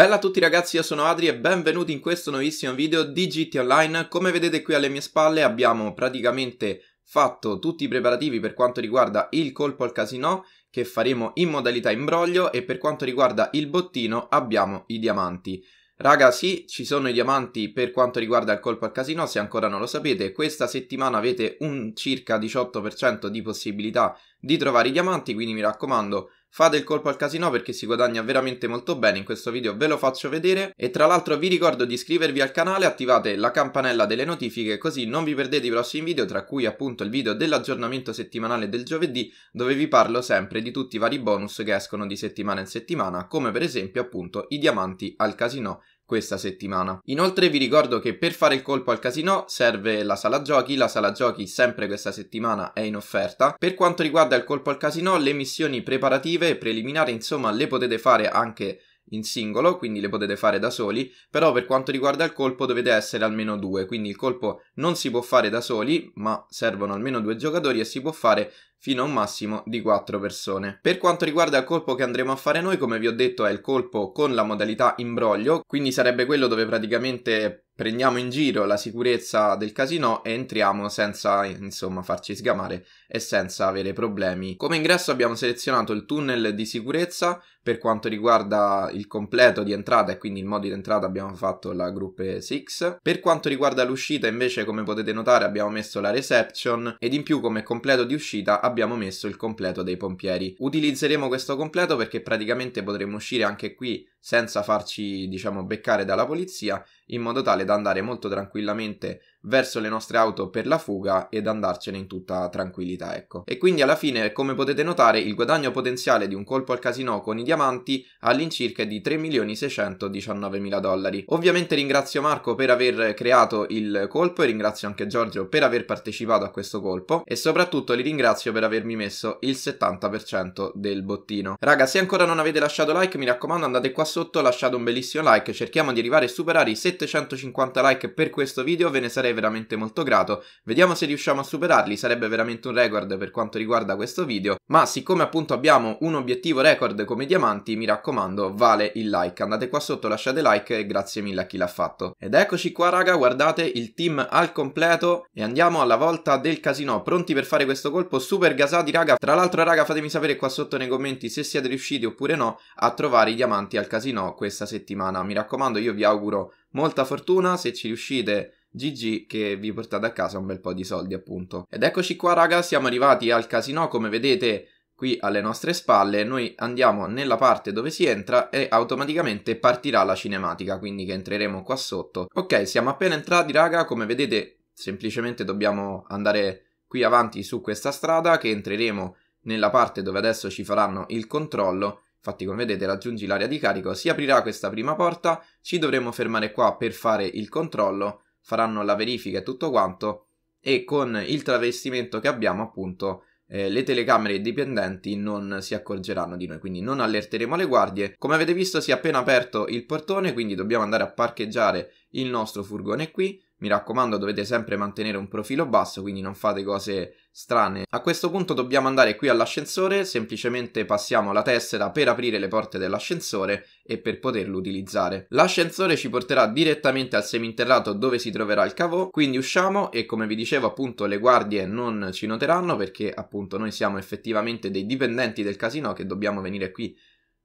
Bella a tutti ragazzi, io sono Adri e benvenuti in questo nuovissimo video di GT Online. Come vedete qui alle mie spalle abbiamo praticamente fatto tutti i preparativi per quanto riguarda il colpo al casino che faremo in modalità imbroglio e per quanto riguarda il bottino abbiamo i diamanti. Raga sì, ci sono i diamanti per quanto riguarda il colpo al casino, se ancora non lo sapete, questa settimana avete un circa 18% di possibilità di trovare i diamanti, quindi mi raccomando Fate il colpo al casino perché si guadagna veramente molto bene, in questo video ve lo faccio vedere e tra l'altro vi ricordo di iscrivervi al canale, attivate la campanella delle notifiche così non vi perdete i prossimi video tra cui appunto il video dell'aggiornamento settimanale del giovedì dove vi parlo sempre di tutti i vari bonus che escono di settimana in settimana come per esempio appunto i diamanti al casino questa settimana. Inoltre vi ricordo che per fare il colpo al casino serve la sala giochi, la sala giochi sempre questa settimana è in offerta. Per quanto riguarda il colpo al casino, le missioni preparative e preliminari, insomma, le potete fare anche in singolo, quindi le potete fare da soli, però per quanto riguarda il colpo dovete essere almeno due, quindi il colpo non si può fare da soli, ma servono almeno due giocatori e si può fare fino a un massimo di quattro persone. Per quanto riguarda il colpo che andremo a fare noi, come vi ho detto, è il colpo con la modalità imbroglio, quindi sarebbe quello dove praticamente prendiamo in giro la sicurezza del casino e entriamo senza, insomma, farci sgamare e senza avere problemi. Come ingresso abbiamo selezionato il tunnel di sicurezza, per quanto riguarda il completo di entrata e quindi il modo di entrata abbiamo fatto la group 6. Per quanto riguarda l'uscita invece come potete notare abbiamo messo la reception ed in più come completo di uscita abbiamo messo il completo dei pompieri. Utilizzeremo questo completo perché praticamente potremo uscire anche qui senza farci diciamo beccare dalla polizia in modo tale da andare molto tranquillamente verso le nostre auto per la fuga ed andarcene in tutta tranquillità, ecco. E quindi alla fine, come potete notare, il guadagno potenziale di un colpo al casino con i diamanti all'incirca è di 3.619.000 dollari. Ovviamente ringrazio Marco per aver creato il colpo e ringrazio anche Giorgio per aver partecipato a questo colpo e soprattutto li ringrazio per avermi messo il 70% del bottino. Raga, se ancora non avete lasciato like, mi raccomando andate qua sotto, lasciate un bellissimo like, cerchiamo di arrivare a superare i 750 like per questo video, ve ne sarei sarei veramente molto grato. Vediamo se riusciamo a superarli, sarebbe veramente un record per quanto riguarda questo video, ma siccome appunto abbiamo un obiettivo record come diamanti, mi raccomando, vale il like. Andate qua sotto, lasciate like e grazie mille a chi l'ha fatto. Ed eccoci qua raga, guardate il team al completo e andiamo alla volta del casino, pronti per fare questo colpo, super gasati raga. Tra l'altro raga fatemi sapere qua sotto nei commenti se siete riusciti oppure no a trovare i diamanti al casino questa settimana. Mi raccomando, io vi auguro molta fortuna, se ci riuscite GG che vi portate a casa un bel po' di soldi appunto. Ed eccoci qua raga, siamo arrivati al casino come vedete qui alle nostre spalle, noi andiamo nella parte dove si entra e automaticamente partirà la cinematica, quindi che entreremo qua sotto. Ok, siamo appena entrati raga, come vedete semplicemente dobbiamo andare qui avanti su questa strada che entreremo nella parte dove adesso ci faranno il controllo Infatti come vedete raggiungi l'area di carico, si aprirà questa prima porta, ci dovremo fermare qua per fare il controllo faranno la verifica e tutto quanto e con il travestimento che abbiamo appunto eh, le telecamere dipendenti non si accorgeranno di noi, quindi non allerteremo le guardie. Come avete visto si è appena aperto il portone, quindi dobbiamo andare a parcheggiare il nostro furgone qui, mi raccomando dovete sempre mantenere un profilo basso quindi non fate cose strane. A questo punto dobbiamo andare qui all'ascensore, semplicemente passiamo la tessera per aprire le porte dell'ascensore e per poterlo utilizzare. L'ascensore ci porterà direttamente al seminterrato dove si troverà il cavò, quindi usciamo e come vi dicevo appunto le guardie non ci noteranno perché appunto noi siamo effettivamente dei dipendenti del casino che dobbiamo venire qui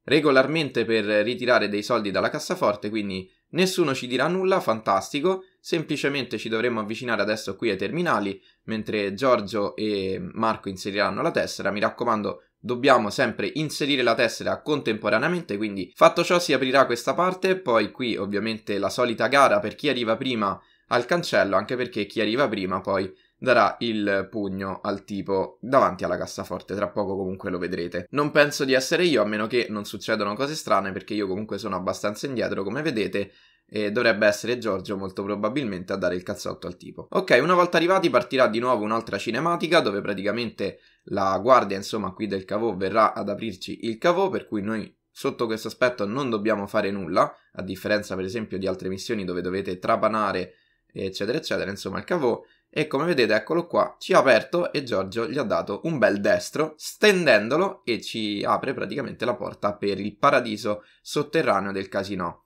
regolarmente per ritirare dei soldi dalla cassaforte, quindi nessuno ci dirà nulla, fantastico, semplicemente ci dovremmo avvicinare adesso qui ai terminali, mentre Giorgio e Marco inseriranno la tessera, mi raccomando dobbiamo sempre inserire la tessera contemporaneamente, quindi fatto ciò si aprirà questa parte, poi qui ovviamente la solita gara per chi arriva prima al cancello, anche perché chi arriva prima poi darà il pugno al tipo davanti alla cassaforte, tra poco comunque lo vedrete. Non penso di essere io, a meno che non succedano cose strane, perché io comunque sono abbastanza indietro, come vedete, e dovrebbe essere Giorgio molto probabilmente a dare il cazzotto al tipo. Ok, una volta arrivati partirà di nuovo un'altra cinematica dove praticamente la guardia, insomma, qui del cavò verrà ad aprirci il cavò, per cui noi sotto questo aspetto non dobbiamo fare nulla, a differenza per esempio di altre missioni dove dovete trapanare eccetera eccetera, insomma il cavò e come vedete eccolo qua, ci ha aperto e Giorgio gli ha dato un bel destro stendendolo e ci apre praticamente la porta per il paradiso sotterraneo del casino.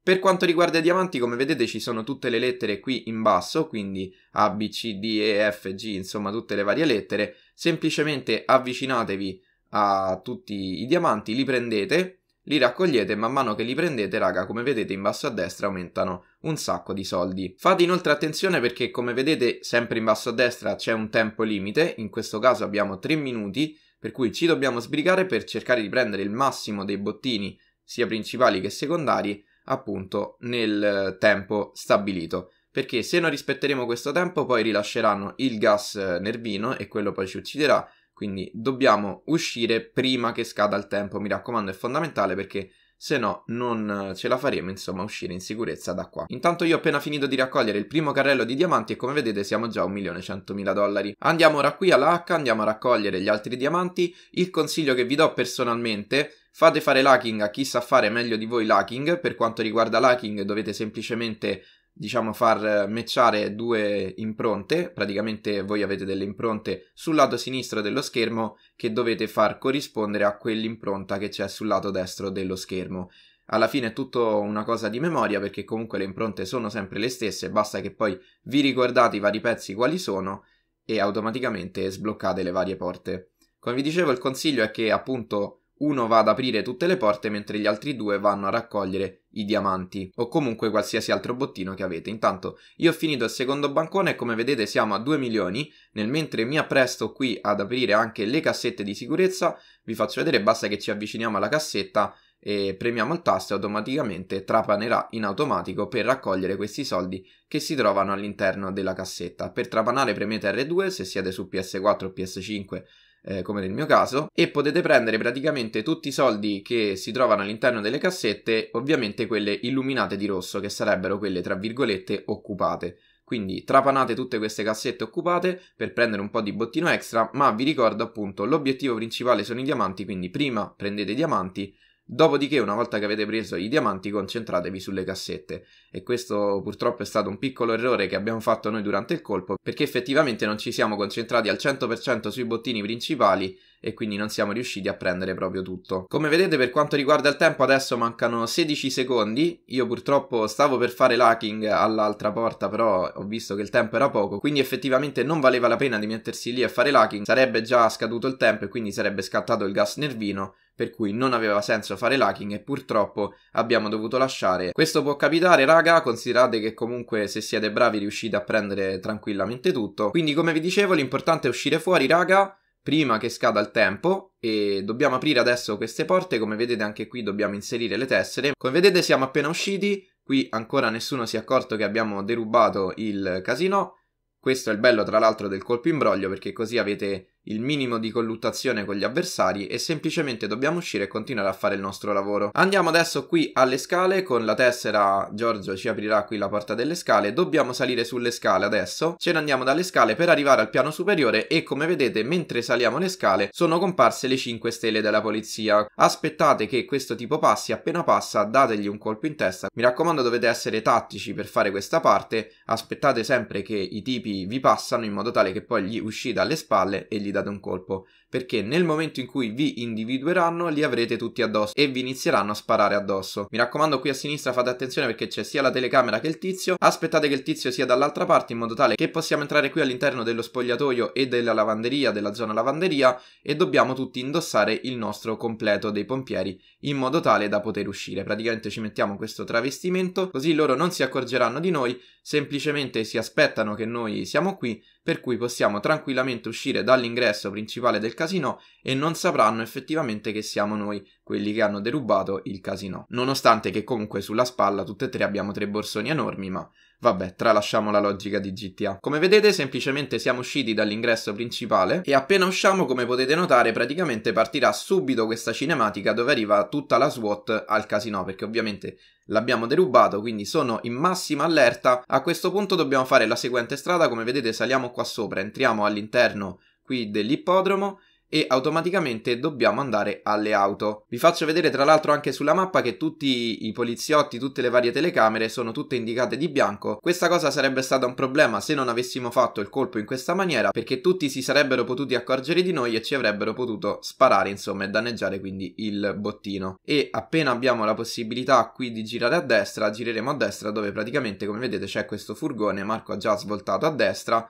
Per quanto riguarda i diamanti, come vedete ci sono tutte le lettere qui in basso, quindi A, B, C, D, E, F, G, insomma tutte le varie lettere. Semplicemente avvicinatevi a tutti i diamanti, li prendete li raccogliete e man mano che li prendete, raga, come vedete in basso a destra aumentano un sacco di soldi. Fate inoltre attenzione perché come vedete sempre in basso a destra c'è un tempo limite, in questo caso abbiamo 3 minuti, per cui ci dobbiamo sbrigare per cercare di prendere il massimo dei bottini, sia principali che secondari, appunto nel eh, tempo stabilito perché se non rispetteremo questo tempo poi rilasceranno il gas eh, nervino e quello poi ci ucciderà quindi dobbiamo uscire prima che scada il tempo, mi raccomando, è fondamentale perché se no non ce la faremo insomma uscire in sicurezza da qua. Intanto io ho appena finito di raccogliere il primo carrello di diamanti e come vedete siamo già a 1.100.000 dollari. Andiamo ora qui alla H, andiamo a raccogliere gli altri diamanti, il consiglio che vi do personalmente fate fare l'hacking a chi sa fare meglio di voi l'hacking, per quanto riguarda l'hacking dovete semplicemente diciamo far matchare due impronte, praticamente voi avete delle impronte sul lato sinistro dello schermo che dovete far corrispondere a quell'impronta che c'è sul lato destro dello schermo. Alla fine è tutto una cosa di memoria perché comunque le impronte sono sempre le stesse, basta che poi vi ricordate i vari pezzi quali sono e automaticamente sbloccate le varie porte. Come vi dicevo il consiglio è che appunto uno va ad aprire tutte le porte mentre gli altri due vanno a raccogliere i diamanti o comunque qualsiasi altro bottino che avete. Intanto io ho finito il secondo bancone e come vedete siamo a 2 milioni, nel mentre mi appresto qui ad aprire anche le cassette di sicurezza, vi faccio vedere, basta che ci avviciniamo alla cassetta e premiamo il tasto e automaticamente trapanerà in automatico per raccogliere questi soldi che si trovano all'interno della cassetta. Per trapanare premete R2 se siete su PS4 o PS5 eh, come nel mio caso, e potete prendere praticamente tutti i soldi che si trovano all'interno delle cassette, ovviamente quelle illuminate di rosso, che sarebbero quelle tra virgolette occupate. Quindi trapanate tutte queste cassette occupate per prendere un po' di bottino extra, ma vi ricordo appunto l'obiettivo principale sono i diamanti, quindi prima prendete i diamanti, Dopodiché, una volta che avete preso i diamanti, concentratevi sulle cassette. E questo purtroppo è stato un piccolo errore che abbiamo fatto noi durante il colpo, perché effettivamente non ci siamo concentrati al 100% sui bottini principali e quindi non siamo riusciti a prendere proprio tutto. Come vedete per quanto riguarda il tempo adesso mancano 16 secondi, io purtroppo stavo per fare l'hacking all'altra porta però ho visto che il tempo era poco, quindi effettivamente non valeva la pena di mettersi lì a fare l'hacking, sarebbe già scaduto il tempo e quindi sarebbe scattato il gas nervino per cui non aveva senso fare l'hacking e purtroppo abbiamo dovuto lasciare. Questo può capitare, raga, considerate che comunque se siete bravi riuscite a prendere tranquillamente tutto. Quindi come vi dicevo, l'importante è uscire fuori, raga, prima che scada il tempo e dobbiamo aprire adesso queste porte, come vedete anche qui dobbiamo inserire le tessere. Come vedete siamo appena usciti, qui ancora nessuno si è accorto che abbiamo derubato il casino. Questo è il bello tra l'altro del colpo imbroglio perché così avete il minimo di colluttazione con gli avversari e semplicemente dobbiamo uscire e continuare a fare il nostro lavoro. Andiamo adesso qui alle scale, con la tessera Giorgio ci aprirà qui la porta delle scale, dobbiamo salire sulle scale adesso, ce ne andiamo dalle scale per arrivare al piano superiore e come vedete mentre saliamo le scale sono comparse le 5 stelle della polizia. Aspettate che questo tipo passi, appena passa dategli un colpo in testa, mi raccomando dovete essere tattici per fare questa parte, aspettate sempre che i tipi vi passano in modo tale che poi gli uscite dalle spalle e gli date un colpo perché nel momento in cui vi individueranno li avrete tutti addosso e vi inizieranno a sparare addosso. Mi raccomando qui a sinistra fate attenzione perché c'è sia la telecamera che il tizio, aspettate che il tizio sia dall'altra parte in modo tale che possiamo entrare qui all'interno dello spogliatoio e della lavanderia, della zona lavanderia e dobbiamo tutti indossare il nostro completo dei pompieri in modo tale da poter uscire. Praticamente ci mettiamo questo travestimento così loro non si accorgeranno di noi, semplicemente si aspettano che noi siamo qui per cui possiamo tranquillamente uscire dall'ingresso principale del castello casino e non sapranno effettivamente che siamo noi quelli che hanno derubato il casino. Nonostante che comunque sulla spalla tutte e tre abbiamo tre borsoni enormi, ma Vabbè, tralasciamo la logica di GTA. Come vedete, semplicemente siamo usciti dall'ingresso principale e appena usciamo, come potete notare, praticamente partirà subito questa cinematica dove arriva tutta la SWAT al casino, perché ovviamente l'abbiamo derubato, quindi sono in massima allerta. A questo punto dobbiamo fare la seguente strada, come vedete saliamo qua sopra, entriamo all'interno qui dell'ippodromo e automaticamente dobbiamo andare alle auto. Vi faccio vedere tra l'altro anche sulla mappa che tutti i poliziotti, tutte le varie telecamere sono tutte indicate di bianco. Questa cosa sarebbe stata un problema se non avessimo fatto il colpo in questa maniera perché tutti si sarebbero potuti accorgere di noi e ci avrebbero potuto sparare insomma e danneggiare quindi il bottino. E appena abbiamo la possibilità qui di girare a destra, gireremo a destra dove praticamente come vedete c'è questo furgone, Marco ha già svoltato a destra,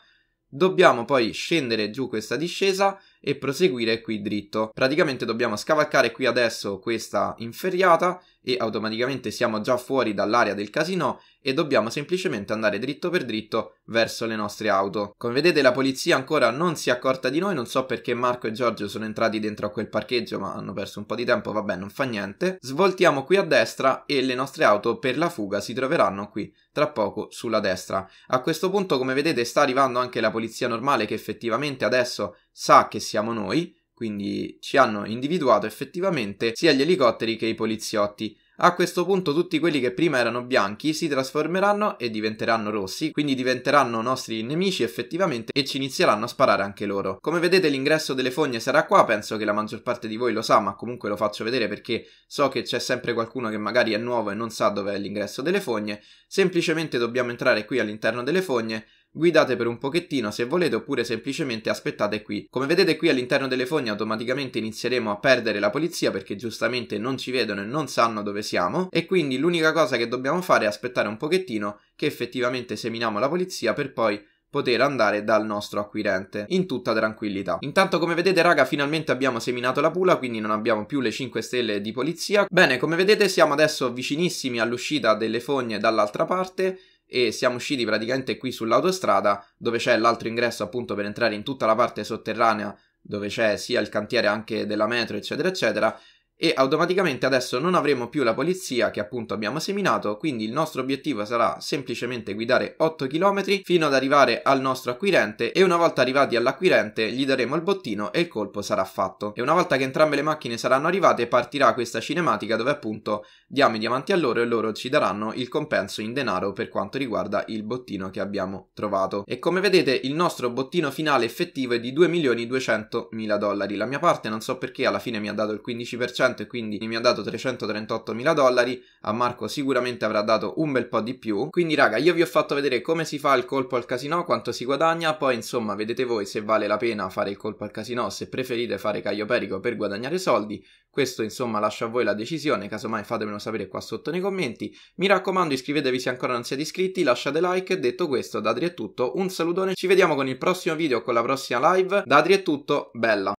dobbiamo poi scendere giù questa discesa e proseguire qui dritto. Praticamente dobbiamo scavalcare qui adesso questa inferriata e automaticamente siamo già fuori dall'area del casino e dobbiamo semplicemente andare dritto per dritto verso le nostre auto. Come vedete la polizia ancora non si è accorta di noi, non so perché Marco e Giorgio sono entrati dentro a quel parcheggio ma hanno perso un po' di tempo, vabbè non fa niente. Svoltiamo qui a destra e le nostre auto per la fuga si troveranno qui tra poco sulla destra. A questo punto come vedete sta arrivando anche la polizia normale che effettivamente adesso sa che siamo noi, quindi ci hanno individuato effettivamente sia gli elicotteri che i poliziotti. A questo punto tutti quelli che prima erano bianchi si trasformeranno e diventeranno rossi, quindi diventeranno nostri nemici effettivamente e ci inizieranno a sparare anche loro. Come vedete l'ingresso delle fogne sarà qua, penso che la maggior parte di voi lo sa, ma comunque lo faccio vedere perché so che c'è sempre qualcuno che magari è nuovo e non sa dov'è l'ingresso delle fogne. Semplicemente dobbiamo entrare qui all'interno delle fogne Guidate per un pochettino se volete oppure semplicemente aspettate qui. Come vedete qui all'interno delle fogne automaticamente inizieremo a perdere la polizia perché giustamente non ci vedono e non sanno dove siamo e quindi l'unica cosa che dobbiamo fare è aspettare un pochettino che effettivamente seminiamo la polizia per poi poter andare dal nostro acquirente in tutta tranquillità. Intanto come vedete raga finalmente abbiamo seminato la pula quindi non abbiamo più le 5 stelle di polizia. Bene come vedete siamo adesso vicinissimi all'uscita delle fogne dall'altra parte e siamo usciti praticamente qui sull'autostrada dove c'è l'altro ingresso appunto per entrare in tutta la parte sotterranea dove c'è sia il cantiere anche della metro eccetera eccetera e automaticamente adesso non avremo più la polizia che appunto abbiamo seminato, quindi il nostro obiettivo sarà semplicemente guidare 8 km fino ad arrivare al nostro acquirente e una volta arrivati all'acquirente gli daremo il bottino e il colpo sarà fatto. E una volta che entrambe le macchine saranno arrivate partirà questa cinematica dove appunto diamo i diamanti a loro e loro ci daranno il compenso in denaro per quanto riguarda il bottino che abbiamo trovato. E come vedete il nostro bottino finale effettivo è di 2.200.000 dollari, la mia parte non so perché alla fine mi ha dato il 15% 10% e quindi mi ha dato 338 mila dollari, a Marco sicuramente avrà dato un bel po' di più. Quindi raga, io vi ho fatto vedere come si fa il colpo al casino, quanto si guadagna, poi insomma vedete voi se vale la pena fare il colpo al casino, se preferite fare Caio Perico per guadagnare soldi. Questo insomma lascio a voi la decisione, casomai fatemelo sapere qua sotto nei commenti. Mi raccomando iscrivetevi se ancora non siete iscritti, lasciate like, detto questo da Adri è tutto, un salutone, ci vediamo con il prossimo video o con la prossima live, da Adri è tutto, bella!